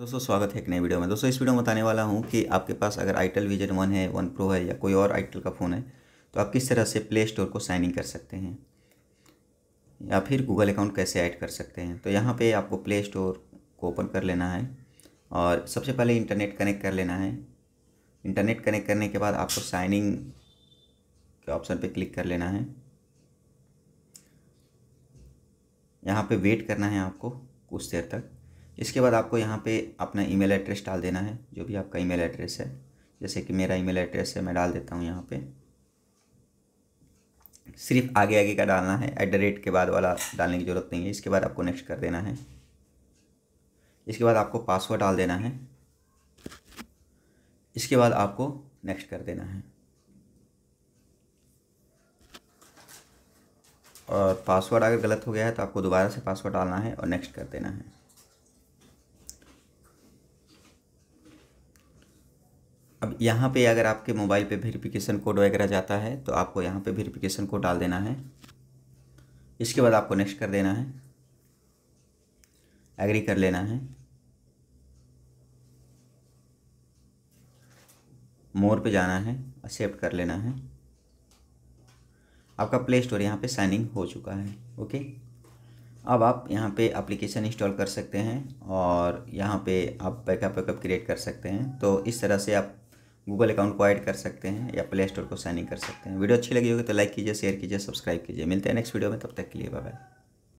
दोस्तों स्वागत है एक नई वीडियो में दोस्तों इस वीडियो में बताने वाला हूँ कि आपके पास अगर आईटेल विजन वन है वन प्रो है या कोई और आईटेल का फ़ोन है तो आप किस तरह से प्ले स्टोर को साइन इन कर सकते हैं या फिर गूगल अकाउंट कैसे ऐड कर सकते हैं तो यहाँ पे आपको प्ले स्टोर को ओपन कर लेना है और सबसे पहले इंटरनेट कनेक्ट कर लेना है इंटरनेट कनेक्ट करने के बाद आपको साइन इन के ऑप्शन पर क्लिक कर लेना है यहाँ पर वेट करना है आपको कुछ देर तक इसके बाद आपको यहाँ पे अपना ईमेल एड्रेस डाल देना है जो भी आपका ईमेल एड्रेस है जैसे कि मेरा ईमेल एड्रेस है मैं डाल देता हूँ यहाँ पे सिर्फ आगे आगे का डालना है एट द रेट के बाद वाला डालने की ज़रूरत नहीं है इसके बाद आपको नेक्स्ट कर देना है इसके बाद आपको पासवर्ड डाल देना है इसके बाद आपको नेक्स्ट कर देना है और पासवर्ड अगर गलत हो गया है तो आपको दोबारा से पासवर्ड डालना है और नेक्स्ट कर देना है अब यहाँ पे अगर आपके मोबाइल पे वेरिफिकेशन कोड वगैरह जाता है तो आपको यहाँ पे वेरिफिकेशन कोड डाल देना है इसके बाद आपको नेक्स्ट कर देना है एग्री कर लेना है मोर पे जाना है एक्सेप्ट कर लेना है आपका प्ले स्टोर यहाँ पे साइनिंग हो चुका है ओके अब आप यहाँ पे एप्लीकेशन इंस्टॉल कर सकते हैं और यहाँ पे आप बैकअप वैकअप क्रिएट कर सकते हैं तो इस तरह से आप गूगल अकाउंट को ऐड कर सकते हैं या प्ले स्टोर को साइन इन कर सकते हैं वीडियो अच्छी लगी होगी तो लाइक कीजिए शेयर कीजिए सब्सक्राइब कीजिए मिलते हैं नेक्स्ट वीडियो में तब तक के लिए बाय बाय